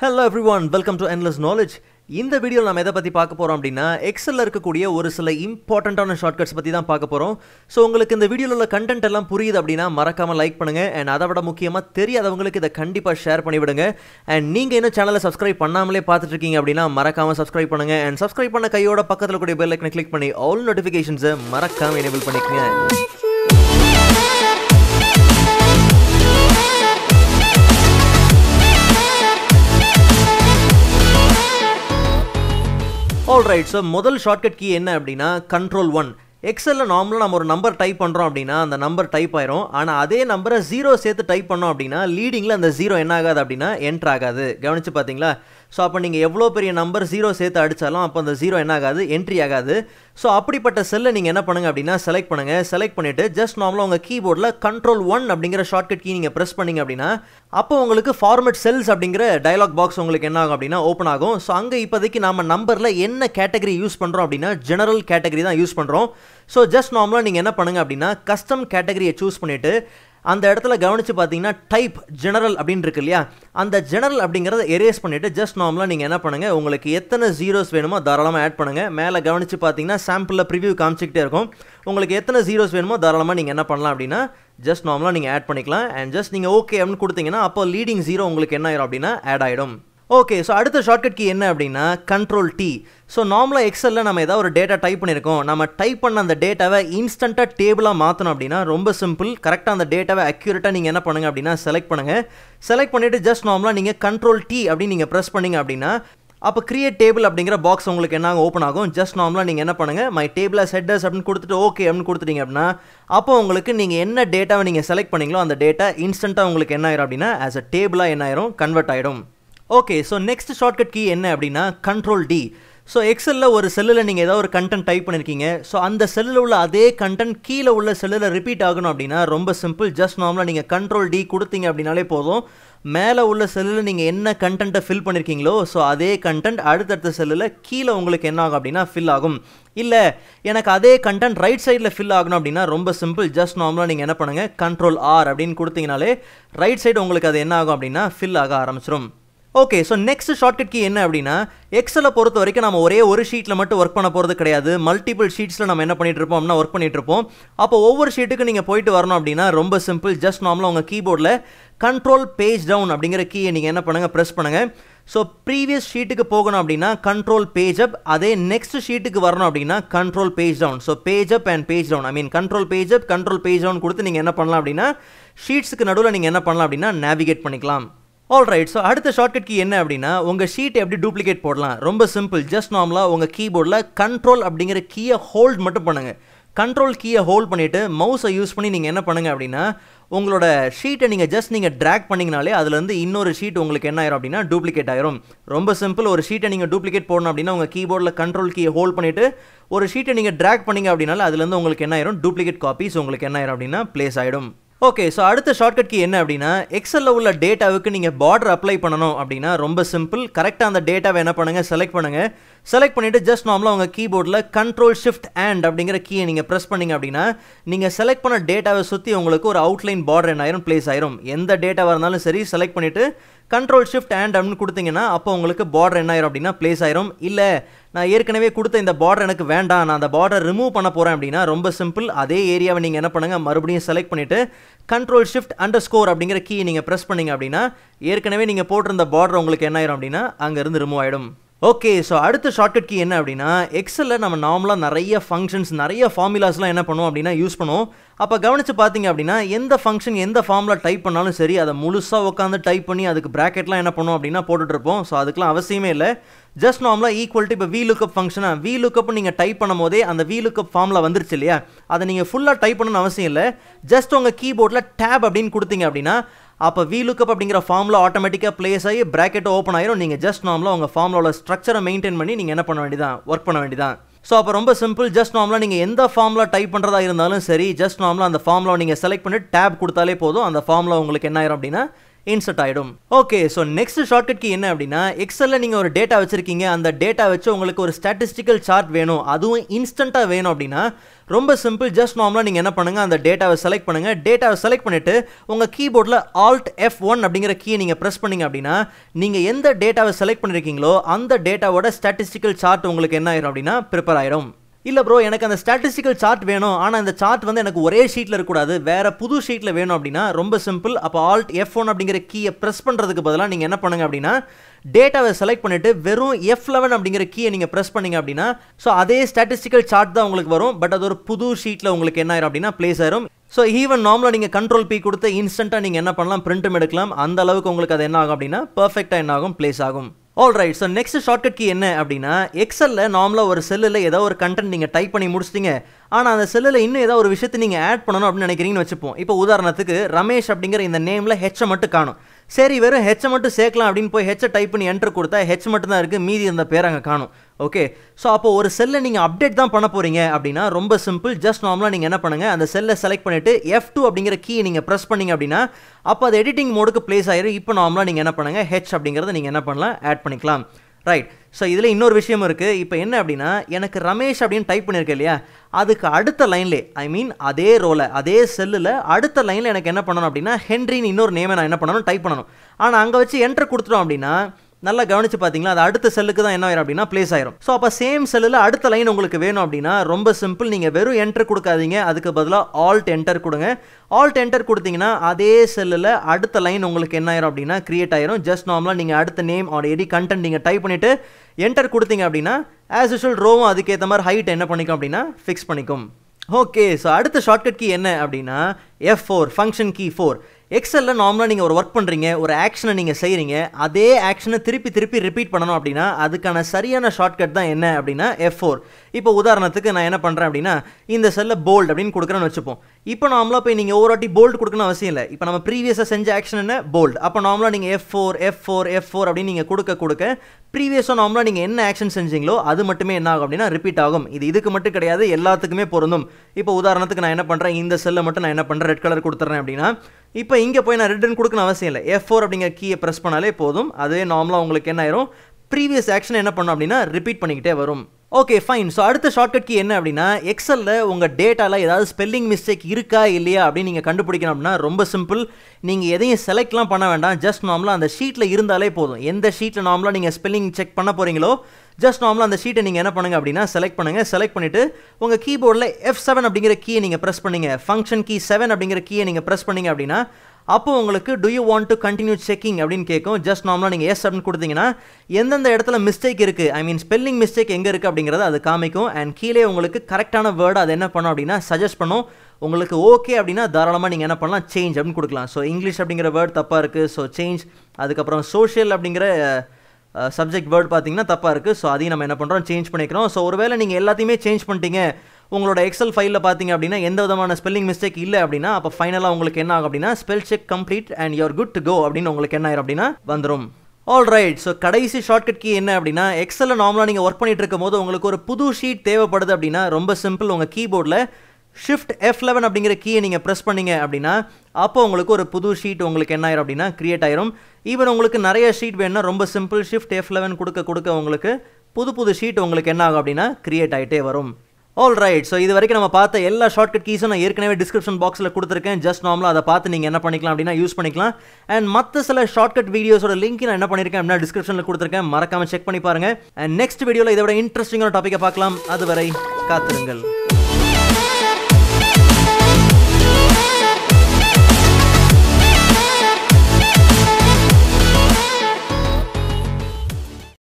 hello everyone welcome to endless knowledge இந்த வீடியோவில் நம்ம எதை பற்றி பார்க்க போகிறோம் அப்படின்னா எக்ஸலில் இருக்கக்கூடிய ஒரு சில இம்பார்ட்டண்ட்டான ஷார்ட்கட்ஸ் பற்றி தான் பார்க்க போகிறோம் ஸோ உங்களுக்கு இந்த வீடியோவில் உள்ள கண்டென்ட் எல்லாம் புரியுது அப்படின்னா மறக்காமல் லைக் பண்ணுங்கள் அண்ட் அதை விட முக்கியமாக தெரியாதவங்களுக்கு இதை கண்டிப்பாக ஷேர் பண்ணிவிடுங்க அண்ட் நீங்கள் என்ன சேனலை சப்ஸ்கிரைப் பண்ணாமலே பார்த்துட்ருக்கீங்க அப்படின்னா மறக்காமல் சப்ஸ்கிரைப் பண்ணுங்கள் அண்ட் சப்ஸ்கிரைப் பண்ண கையோட பக்கத்தில் கூடிய பெல் ஐக்கனை கிளிக் பண்ணி ஆல் நோட்டிஃபிகேஷன்ஸை மறக்காமல் எனேபிள் பண்ணிக்கோங்க ஆல் ரைட் ஸோ முதல் ஷார்ட்கட் கீ என்ன அப்படின்னா கண்ட்ரோல் ஒன் எக்ஸலில் நார்மலாக நம்ம ஒரு நம்பர் டைப் பண்ணுறோம் அப்படின்னா அந்த நம்பர் டைப் ஆயிரும் ஆனால் அதே நம்பரை ஜீரோ சேர்த்து டைப் பண்ணோம் அப்படின்னா லீடிங்கில் அந்த ஜீரோ என்ன ஆகாது அப்படின்னா என்ட்ராகாது கவனித்து பார்த்தீங்களா ஸோ அப்போ நீங்கள் எவ்வளோ பெரிய நம்பர் ஜீரோ சேர்த்து அடித்தாலும் அப்போ அந்த ஜீரோ என்ன ஆகாது என்ட்ரி ஆகாது ஸோ அப்படிப்பட்ட செல்லை நீங்கள் என்ன பண்ணுங்கள் அப்படின்னா செலக்ட் பண்ணுங்கள் செலக்ட் பண்ணிவிட்டு ஜஸ்ட் நார்மலாக உங்கள் கீபோர்டில் கண்ட்ரோல் ஒன் அப்படிங்கிற ஷார்ட்கட் கீ நீங்கள் ப்ரெஸ் பண்ணிங்க அப்படின்னா அப்போ உங்களுக்கு ஃபார்மெட் செல்ஸ் அப்படிங்கிற டயலாக் பாக்ஸ் உங்களுக்கு என்ன ஆகும் அப்படின்னா ஓப்பன் ஆகும் ஸோ அங்கே இப்போதைக்கு நம்ம நம்பரில் என்ன கேட்டகரி யூஸ் பண்ணுறோம் அப்படின்னா ஜெனரல் கேட்டகரி தான் யூஸ் பண்ணுறோம் ஸோ ஜஸ்ட் நார்மலாக நீங்கள் என்ன பண்ணுங்கள் அப்படின்னா கஸ்டம் கேட்டகரியை சூஸ் பண்ணிவிட்டு அந்த இடத்துல கவனித்து பார்த்தீங்கன்னா டைப் ஜெனரல் அப்படின்னு இருக்கு இல்லையா அந்த ஜெனரல் அப்படிங்கிறத எரேஸ் பண்ணிவிட்டு ஜஸ்ட் நார்மலாக நீங்கள் என்ன பண்ணுங்கள் உங்களுக்கு எத்தனை ஜீரோஸ் வேணுமோ தாராளமாக ஆட் பண்ணுங்கள் மேலே கவனித்து பார்த்தீங்கன்னா சாம்பிளில் ப்ரிவியூ காமிச்சிக்கிட்டே இருக்கும் உங்களுக்கு எத்தனை ஜீரோஸ் வேணுமோ தாராளமாக நீங்கள் என்ன பண்ணலாம் அப்படின்னா ஜஸ்ட் நார்மலாக நீங்கள் ஆட் பண்ணிக்கலாம் அண்ட் ஜஸ்ட் நீங்கள் ஓகே அப்படின்னு கொடுத்தீங்கன்னா அப்போ லீடிங் ஜீரோ உங்களுக்கு என்ன ஆயிரும் அப்படின்னா ஆட் ஆகிடும் ஓகே ஸோ அடுத்த ஷார்ட்கட் கீ என்ன அப்படின்னா கண்ட்ரோல் டி ஸோ நார்மலாக எக்ஸலில் நம்ம ஏதாவது ஒரு டேட்டா டைப் பண்ணியிருக்கோம் நம்ம டைப் பண்ண அந்த டேட்டாவை இன்ஸ்டண்ட்டாக டேபிளாக மாற்றணும் அப்படின்னா ரொம்ப சிம்பிள் கரெக்டாக அந்த டேட்டாவை அக்யூரேட்டாக நீங்கள் என்ன பண்ணுங்கள் அப்படின்னா செலக்ட் பண்ணுங்கள் செலக்ட் பண்ணிவிட்டு ஜஸ்ட் நார்மலாக நீங்கள் கண்ட்ரோல் டி அப்படின்னு நீங்கள் ப்ரெஸ் பண்ணிங்க அப்படின்னா அப்போ கிரியேட் டேபிள் அப்படிங்கிற பாக்ஸ் உங்களுக்கு என்ன ஓப்பன் ஆகும் ஜஸ்ட் நார்மலாக நீங்கள் என்ன பண்ணுங்கள் மை டேபிளை செட்டர்ஸ் அப்படின்னு கொடுத்துட்டு ஓகே அப்படின்னு கொடுத்துட்டிங்க அப்படின்னா அப்போ உங்களுக்கு நீங்கள் என்ன டேட்டாவை நீங்கள் செலக்ட் பண்ணிங்களோ அந்த டேட்டா இன்ஸ்டண்ட்டாக உங்களுக்கு என்ன ஆயிரும் அப்படின்னா ஆஸ் அ டேபிளாக என்ன ஆயிரும் கன்வெர்ட் ஆகிடும் okay so next shortcut key என்ன அப்படின்னா கண்ட்ரோல் டி ஸோ எக்ஸலில் ஒரு செல்லில் நீங்கள் ஏதாவது ஒரு கண்டென்ட் டைப் பண்ணியிருக்கீங்க ஸோ அந்த செல்லில் உள்ள அதே கண்டென்ட் கீழே உள்ள செல்லில் ரிப்பீட் ஆகணும் அப்படின்னா ரொம்ப சிம்பிள் ஜஸ்ட் நார்மலாக நீங்கள் கண்ட்ரோல் டி கொடுத்தீங்க அப்படின்னாலே போதும் மேலே உள்ள செல்லில் நீங்கள் என்ன கண்டென்ட்டை ஃபில் பண்ணியிருக்கீங்களோ ஸோ அதே கண்டென்ட் அடுத்தடுத்த செல்லில் கீழே உங்களுக்கு என்ன ஆகும் அப்படின்னா ஃபில் ஆகும் இல்லை எனக்கு அதே கண்டென்ட் ரைட் சைடில் ஃபில் ஆகணும் அப்படின்னா ரொம்ப சிம்பிள் ஜஸ்ட் நார்மலாக நீங்கள் என்ன பண்ணுங்கள் கண்ட்ரோல் ஆர் அப்படின்னு கொடுத்தீங்கனாலே ரைட் சைடு உங்களுக்கு அது என்ன ஆகும் அப்படின்னா ஃபில் ஆக ஆரம்பிச்சிடும் okay so next shortcut key என்ன அப்படின்னா எக்ஸலை பொறுத்த வரைக்கும் நம்ம ஒரே ஒரு ஷீட்டில் மட்டும் ஒர்க் பண்ண போகிறது கிடையாது மல்டிபிள் ஷீட்ஸில் நம்ம என்ன பண்ணிகிட்டு இருப்போம் அப்படின்னா ஒர்க் பண்ணிட்டு இருப்போம் அப்போ ஒவ்வொரு ஷீட்டுக்கு நீங்கள் போயிட்டு வரணும் அப்படின்னா ரொம்ப சிம்பிள் ஜஸ்ட் நார்மலாக உங்கள் கீபோர்டில் கண்ட்ரோல் பேஜ் டவுன் அப்படிங்கிற கீயை நீங்கள் என்ன பண்ணுங்கள் ப்ரெஸ் பண்ணுங்கள் ஸோ ப்ரீவியஸ் ஷீட்டுக்கு போகணும் அப்படின்னா கண்ட்ரோல் பேஜ் அப் அதே நெக்ஸ்ட் ஷீட்டுக்கு வரணும் அப்படின்னா control page down so page up and page down I mean control page up control page down கொடுத்து நீங்கள் என்ன பண்ணலாம் அப்படின்னா ஷீட்ஸுக்கு நடுவில் நீங்கள் என்ன பண்ணலாம் அப்படின்னா நேவிகேட் பண்ணிக்கலாம் ஆல் ரைட் ஸோ அடுத்த ஷார்ட்கட் கீ என்ன அப்படின்னா உங்கள் ஷீட்டை எப்படி டூப்ளிகேட் போடலாம் ரொம்ப சிம்பிள் ஜஸ்ட் நார்மலாக உங்கள் கீபோர்டில் கண்ட்ரோல் அப்படிங்கிற கீயை ஹோல்ட் மட்டும் பண்ணுங்கள் கண்ட்ரோல் கீயை ஹோல்ட் பண்ணிவிட்டு மவுஸை யூஸ் பண்ணி நீங்கள் என்ன பண்ணுங்கள் அப்படின்னா உங்களோட ஷீட்டை நீங்கள் ஜஸ்ட் நீங்கள் ட்ராக் பண்ணிங்கனாலே அதுலேருந்து இன்னொரு ஷீட் உங்களுக்கு என்ன ஆயிரும் அப்படின்னா டூப்ளிகேட் ஆயிரும் ரொம்ப சிம்பிள் ஒரு ஷீட்டை நீங்கள் டூப்ளிகேட் போடணும் அப்படின்னா உங்கள் கீபோர்டில் கண்ட்ரோல் கீயை ஹோல்ட் பண்ணிவிட்டு ஒரு ஷீட்டை நீங்கள் ட்ராக் பண்ணிங்க அப்படின்னால அதுலேருந்து உங்களுக்கு என்ன ஆயிரும் டூப்ளிகேட் காப்பீஸ் உங்களுக்கு என்ன ஆயிரும் அப்படின்னா ப்ளேஸ் ஆகிடும் ஓகே ஸோ அடுத்த ஷார்ட்கட் கீ என்ன அப்படின்னா எக்ஸலில் உள்ள டேட்டாவுக்கு நீங்கள் பார்டர் அப்ளை பண்ணணும் அப்படின்னா ரொம்ப சிம்பிள் கரெக்டாக அந்த டேட்டாவை என்ன பண்ணுங்கள் செலக்ட் பண்ணுங்கள் செலக்ட் பண்ணிவிட்டு ஜஸ்ட் நார்மலாக உங்கள் கீபோர்டில் கண்ட்ரோல் ஷிஃப்ட் அண்ட் அப்படிங்கிற கீயை நீங்கள் ப்ரெஸ் பண்ணிங்க அப்படின்னா நீங்கள் செலக்ட் பண்ண டேட்டாவை சுற்றி உங்களுக்கு ஒரு அவுட்லைன் பார்டர் என்ன ஆயிரும் ப்ளேஸ் ஆயிரும் எந்த டேட்டாவாக இருந்தாலும் சரி செலக்ட் பண்ணிவிட்டு கண்ட்ரோல் ஷிஃப்ட் அண்ட் அப்படின்னு கொடுத்தீங்கன்னா அப்போ உங்களுக்கு பார்டர் என்ன ஆயிரும் அப்படின்னா பிளேஸ் ஆயிரும் இல்லை நான் ஏற்கனவே கொடுத்த இந்த பார்டர் எனக்கு வேண்டாம் நான் அந்த பார்டர் ரிமூவ் பண்ண போகிறேன் அப்படின்னா ரொம்ப சிம்பிள் அதே ஏரியாவை நீங்கள் என்ன பண்ணுங்கள் மறுபடியும் செலக்ட் பண்ணிவிட்டு கண்ட்ரோல் ஷிஃப்ட் அண்டர் ஸ்கோர் அப்படிங்கிற கீ நீங்கள் ப்ரெஸ் பண்ணிங்க அப்படின்னா ஏற்கனவே நீங்கள் போட்டிருந்த பார்டர் உங்களுக்கு என்ன ஆயிரும் அப்படின்னா அங்கேருந்து ரிமூவ் ஆகிடும் ஓகே ஸோ அடுத்த ஷார்ட்கட் கீ என்ன அப்படின்னா எக்ஸலில் நம்ம நார்மலாக நிறைய ஃபங்க்ஷன்ஸ் நிறைய ஃபார்முலாஸ்லாம் என்ன பண்ணுவோம் அப்படின்னா யூஸ் பண்ணுவோம் அப்போ கவனித்து பார்த்தீங்க அப்படின்னா எந்த ஃபங்க்ஷன் எந்த ஃபார்முலா டைப் பண்ணாலும் சரி அதை முழுசாக உட்காந்து டைப் பண்ணி அதுக்கு ப்ராக்கெட்லாம் என்ன பண்ணுவோம் அப்படின்னா போட்டுட்ருப்போம் ஸோ அதுக்கெலாம் அவசியமே இல்லை ஜஸ்ட் நார்மலாக ஈக்குவல் டு இப்போ வீ லுக்கப் ஃபங்க்ஷனாக வீ லுக்கப் நீங்கள் டைப் பண்ணும் போதே அந்த வீ லுக்கப் ஃபார்மில் வந்துருச்சு இல்லையா அதை நீங்கள் ஃபுல்லாக டைப் பண்ணணும்னு அவசியம் இல்லை ஜஸ்ட் உங்கள் கீபோர்டில் டேப் அப்படின்னு கொடுத்தீங்க அப்படின்னா அப்போ வி லுக்கப் அப்படிங்கிற ஃபார்மில் ஆட்டோமேட்டிக்காக பிளேஸ் ஆகி ப்ராக்கெட் ஓப்பன் ஆயிரும் நீங்கள் ஜஸ்ட் நார்மலாக உங்கள் ஃபார்மில் ஸ்ட்ரக்சரை மெயின்டைன் பண்ணி நீங்கள் என்ன பண்ண வேண்டியதான் ஒர்க் பண்ண வேண்டியதான் ஸோ அப்போ ரொம்ப சிம்பிள் ஜஸ்ட் நார்மலாக நீங்கள் எந்த ஃபார்மில் டைப் பண்ணுறதா இருந்தாலும் சரி ஜஸ்ட் நார்மலாக அந்த ஃபார்மில் நீங்கள் செலக்ட் பண்ணி டேப் கொடுத்தாலே போதும் அந்த ஃபார்மில் உங்களுக்கு என்ன ஆயிரும் அப்படின்னா இன்சர்ட் ஆகிடும் okay so next shortcut key என்ன அப்படின்னா எக்ஸலில் நீங்கள் ஒரு டேட்டா வச்சுருக்கீங்க அந்த டேட்டா வச்சு உங்களுக்கு ஒரு ஸ்டாட்டிஸ்டிக்கல் சார்ட் வேணும் அதுவும் இன்ஸ்டண்ட்டாக வேணும் அப்படின்னா ரொம்ப சிம்பிள் ஜஸ்ட் நார்மலாக நீங்கள் என்ன பண்ணுங்கள் அந்த டேட்டாவை செலக்ட் பண்ணுங்கள் டேட்டாவை செலக்ட் பண்ணிவிட்டு உங்கள் கீபோர்டில் ஆல்ட் எஃப் ஒன் அப்படிங்கிற கீயை நீங்கள் ப்ரெஸ் பண்ணிங்க அப்படின்னா நீங்கள் எந்த டேட்டாவை செலக்ட் பண்ணியிருக்கீங்களோ அந்த டேட்டாவோட ஸ்டாட்டிஸ்டிக்கல் சார்ட் உங்களுக்கு என்ன ஆயிரும் அப்படின்னா ப்ரிப்பேர் ஆயிரும் இல்லை ப்ரோ எனக்கு அந்த ஸ்டாட்டிஸ்டிக்கல் சார்ட் வேணும் ஆனால் அந்த சார்ட் வந்து எனக்கு ஒரே ஷீட்டில் இருக்கக்கூடாது வேறு புது ஷீட்டில் வேணும் அப்படின்னா ரொம்ப சிம்பிள் அப்போ ஆல்ட் எஃப் ஒன் அப்படிங்கிற கீயை ப்ரெஸ் பண்ணுறதுக்கு பதிலாக நீங்கள் என்ன பண்ணுங்கள் அப்படின்னா டேட்டாவை செலக்ட் பண்ணிவிட்டு வெறும் எஃப் லெவன் அப்படிங்கிற கீயை நீங்கள் ப்ரெஸ் பண்ணிங்க அப்படின்னா ஸோ அதே ஸ்டாட்டிஸ்டிக்கல் சார்ட் தான் உங்களுக்கு வரும் பட் அது ஒரு புது ஷீட்டில் உங்களுக்கு என்ன ஆயிரும் அப்படின்னா ப்ளேஸ் ஆயிரும் ஸோ ஈவன் நார்மலாக நீங்கள் கண்ட்ரோல் பி கொடுத்து இன்ஸ்டண்ட்டாக நீங்கள் என்ன பண்ணலாம் பிரிண்ட்டும் எடுக்கலாம் அந்த அளவுக்கு உங்களுக்கு அது என்ன ஆகும் அப்படின்னா பர்ஃபெக்டாக என்ன ஆகும் ப்ளேஸ் ஆகும் all right so next shortcut key என்ன அப்படின்னா எக்ஸலில் நார்மலாக ஒரு செல்லில் ஏதோ ஒரு கண்டென்ட் நீங்கள் டைப் பண்ணி முடிச்சிட்டிங்க ஆனால் அந்த செல்லில் இன்னும் ஏதோ ஒரு விஷயத்தை நீங்கள் ஆட் பண்ணணும் அப்படின்னு நினைக்கிறீங்கன்னு வச்சுப்போம் இப்போ உதாரணத்துக்கு ரமேஷ் அப்படிங்கிற இந்த நேமில் ஹெச்சை மட்டும் காணும் சரி வெறும் ஹெச்சை மட்டும் சேர்க்கலாம் அப்படின்னு போய் ஹெச்சை டைப் பண்ணி என்டர் கொடுத்தா ஹெச் மட்டும் தான் இருக்குது மீதி அந்த பேர் அங்கே காணும் ஓகே ஸோ அப்போ ஒரு செல்லை நீங்கள் அப்டேட் தான் பண்ண போகிறீங்க அப்படின்னா ரொம்ப சிம்பிள் ஜஸ்ட் நார்மலாக நீங்கள் என்ன பண்ணுங்கள் அந்த செல்லை செலக்ட் பண்ணிவிட்டு எஃப் டூ அப்படிங்கிற கீ நீங்கள் ப்ரெஸ் பண்ணிங்க அப்படின்னா அப்போ அது எடிட்டிங் மோடுக்கு ப்ளேஸ் ஆயிரும் இப்போ நார்மலாக நீங்கள் என்ன பண்ணுங்கள் ஹெச் அப்படிங்கிறத நீங்கள் என்ன பண்ணலாம் ஆட் பண்ணிக்கலாம் ரைட் ஸோ இதில் இன்னொரு விஷயம் இருக்குது இப்போ என்ன அப்படின்னா எனக்கு ரமேஷ் அப்படின்னு டைப் பண்ணியிருக்கேன் இல்லையா அதுக்கு அடுத்த லைன்லே ஐ மீன் அதே ரோலை அதே செல்லில் அடுத்த லைனில் எனக்கு என்ன பண்ணணும் அப்படின்னா ஹென்ரின்னு இன்னொரு நேமை நான் என்ன பண்ணணும் டைப் பண்ணணும் ஆனால் அங்கே வச்சு என்ட்ரு கொடுத்துட்டோம் அப்படின்னா நல்லா கவனிச்சு பார்த்தீங்களா அது அடுத்த செல்லுக்கு தான் என்ன ஆயிரும் அப்படின்னா பிளேஸ் ஆயிரும் ஸோ அப்போ சேம் செல்லில் அடுத்த லைன் உங்களுக்கு வேணும் அப்படின்னா ரொம்ப சிம்பிள் நீங்கள் வெறும் என்டர் கொடுக்காதீங்க அதுக்கு பதிலாக ஆல்ட் என்டர் கொடுங்க ஆல்ட் என்டர் கொடுத்தீங்கன்னா அதே செல்லில் அடுத்த லைன் உங்களுக்கு என்ன ஆயிரும் அப்படின்னா கிரியேட் ஆயிரும் ஜஸ்ட் நார்மலாக நீங்கள் அடுத்த நேம் ஆல்ரெடி எடி கண்டென்ட் நீங்கள் டைப் பண்ணிவிட்டு என்டர் கொடுத்தீங்க அப்படின்னா ஆஸ் யூஷுவல் ரோவும் அதுக்கேற்ற மாதிரி ஹைட் என்ன பண்ணிக்கும் அப்படின்னா ஃபிக்ஸ் பண்ணிக்கும் ஓகே ஸோ அடுத்த ஷார்ட்கட் கீ என்ன அப்படின்னா F four function key four எக்ஸலில் நார்மலாக நீங்கள் ஒரு ஒர்க் பண்ணுறீங்க ஒரு ஆக்ஷனை நீங்கள் செய்கிறீங்க அதே ஆக்ஷனை திருப்பி திருப்பி ரிப்பீட் பண்ணணும் அப்படின்னா அதுக்கான சரியான ஷார்ட்கட் தான் என்ன அப்படின்னா எஃப் ஃபோர் இப்போ உதாரணத்துக்கு நான் என்ன பண்ணுறேன் அப்படின்னா இந்த செல்லில் போல்டு அப்படின்னு கொடுக்குறேன்னு வச்சுப்போம் இப்போ நார்மலாக போய் நீங்கள் ஒரு வாட்டி போல்டு கொடுக்கணும் அவசியம் இல்லை இப்போ நம்ம ப்ரீவியஸாக செஞ்ச ஆக்ஷன் என்ன போல்டு அப்போ நார்மலாக நீங்கள் F four F four F four அப்படின்னு நீங்கள் கொடுக்க கொடுக்க ப்ரீவியஸாக நார்மலாக நீங்கள் என்ன ஆக்ஷன் செஞ்சீங்களோ அது மட்டுமே என்ன ஆகும் அப்படின்னா ரிப்பீட் ஆகும் இது இதுக்கு மட்டும் கிடையாது எல்லாத்துக்குமே பொருந்தும் இப்போ உதாரணத்துக்கு நான் என்ன பண்ணுறேன் இந்த செல்லை மட்டும் நான் என்ன பண்ணுறேன் ரெட் கலர் கொடுத்துறேன் அப்படின்னா இப்போ இப்போ இங்கே போய் நான் ரிட்டர்ன் கொடுக்கணும் அவசியம் இல்லை எஃப் ஃபோர் அப்படிங்கிற கீயை ப்ரெஸ் பண்ணாலே போதும் அதே நார்மலாக உங்களுக்கு என்ன ஆயிரும் ப்ரீவியஸ் ஆக்ஷன் என்ன பண்ணும் அப்படின்னா ரிப்பீட் பண்ணிக்கிட்டே வரும் ஓகே ஃபைன் ஸோ அடுத்த ஷார்ட்கட் கீ என்ன அப்படின்னா எக்ஸலில் உங்கள் டேட்டாவில் ஏதாவது ஸ்பெல்லிங் மிஸ்டேக் இருக்கா இல்லையா அப்படின்னு நீங்கள் கண்டுபிடிக்கணும் அப்படின்னா ரொம்ப சிம்பிள் நீங்கள் எதையும் செலக்ட்லாம் பண்ண வேண்டாம் ஜஸ்ட் நார்மலாக அந்த ஷீட்டில் இருந்தாலே போதும் எந்த ஷீட்டில் நார்மலாக நீங்கள் ஸ்பெல்லிங் செக் பண்ண போகிறீங்களோ ஜஸ்ட் நார்மலாக அந்த ஷீட்டை நீங்கள் என்ன பண்ணுங்கள் அப்படின்னா செலக்ட் பண்ணுங்கள் செலக்ட் பண்ணிவிட்டு உங்கள் கீபோர்டில் எஃப் செவன் அப்படிங்கிற கீயை நீங்கள் ப்ரெஸ் பண்ணுங்கள் ஃபங்க்ஷன் கீ செவன் அப்படிங்கிற கீயை நீங்கள் ப்ரெஸ் பண்ணிங்க அப்படின்னா அப்போ உங்களுக்கு do you want to continue checking அப்படின்னு கேட்கும் ஜஸ்ட் நார்மலாக நீங்கள் எஸ் அப்படின்னு கொடுத்தீங்கன்னா எந்தெந்த இடத்துல மிஸ்டேக் இருக்குது ஐ மீன் ஸ்பெல்லிங் மிஸ்டேக் எங்கே இருக்குது அப்படிங்கிறத அது காமிக்கும் அண்ட் கீழே உங்களுக்கு கரெக்டான வேர்டு அது என்ன பண்ணும் அப்படின்னா சஜஸ்ட் பண்ணும் உங்களுக்கு ஓகே அப்படின்னா தாராளமாக நீங்கள் என்ன பண்ணலாம் சேஞ்ச் அப்படின்னு கொடுக்கலாம் ஸோ இங்கிலீஷ் அப்படிங்கிற வேர்டு தப்பாக இருக்குது ஸோ சேஞ்ச் அதுக்கப்புறம் சோஷியல் அப்படிங்கிற சப்ஜெக்ட் வேர்டு பார்த்தீங்கன்னா தப்பாக இருக்குது ஸோ அதையும் நம்ம என்ன பண்ணுறோம் சேஞ்ச் பண்ணிக்கிறோம் ஸோ ஒருவேளை நீங்கள் எல்லாத்தையுமே சேஞ்ச் பண்ணிட்டீங்க உங்களோட எக்ஸல் ஃபைலில் பார்த்தீங்க அப்படின்னா எந்த விதமான ஸ்பெல்லிங் மிஸ்டேக் இல்லை அப்படின்னா அப்போ ஃபைனலாக உங்களுக்கு என்ன ஆகும் அப்படின்னா spell check complete and you're good to go அப்படின்னு உங்களுக்கு என்ன ஆயிரும் அப்படின்னா வந்துடும் ஆல் ரைட் ஸோ கடைசி ஷார்ட்கட் கீ என்ன அப்படின்னா எக்ஸலில் நார்மலாக நீங்கள் ஒர்க் பண்ணிட்டு இருக்கும் போது உங்களுக்கு ஒரு புது ஷீட் தேவைப்படுது அப்படின்னா ரொம்ப சிம்பிள் உங்கள் கீபோர்டில் ஷிஃப்ட் எஃப் லெவன் அப்படிங்கிற கீயை நீங்கள் ப்ரெஸ் பண்ணிங்க அப்படின்னா அப்போ உங்களுக்கு ஒரு புது ஷீட் உங்களுக்கு என்ன ஆயிரும் அப்படின்னா க்ரியேட் ஆயிரும் ஈவன் உங்களுக்கு நிறைய ஷீட் வேணும்னா ரொம்ப சிம்பிள் ஷிஃப்ட் எஃப் லெவன் கொடுக்க கொடுக்க உங்களுக்கு புது புது ஷீட் உங்களுக்கு என்ன ஆகும் அப்படின்னா க்ரியேட் ஆகிட்டே வரும் ஆல் ரைட் ஸோ இது வரைக்கும் நம்ம பார்த்த எல்லா ஷார்ட்கட் கீஸும் நான் ஏற்கனவே டிஸ்கிரிப்ஷன் பாக்ஸில் கொடுத்துருக்கேன் ஜஸ்ட் நார்மலாக அதை பார்த்து நீங்கள் என்ன பண்ணிக்கலாம் அப்படின்னா யூஸ் பண்ணிக்கலாம் அண்ட் மற்ற சில ஷார்ட்கட் வீடியோஸோட லிங்க் நான் என்ன பண்ணியிருக்கேன் அப்படின்னா டிஸ்கிரிப்ஷனில் கொடுத்துருக்கேன் மறக்காமல் செக் பண்ணி பாருங்கள் அண்ட் நெக்ஸ்ட் வீடியோவில் இதை விட இன்ட்ரெஸ்டிங்கான டாப்பிக்கை பார்க்கலாம் அதுவரை காத்திருங்கள்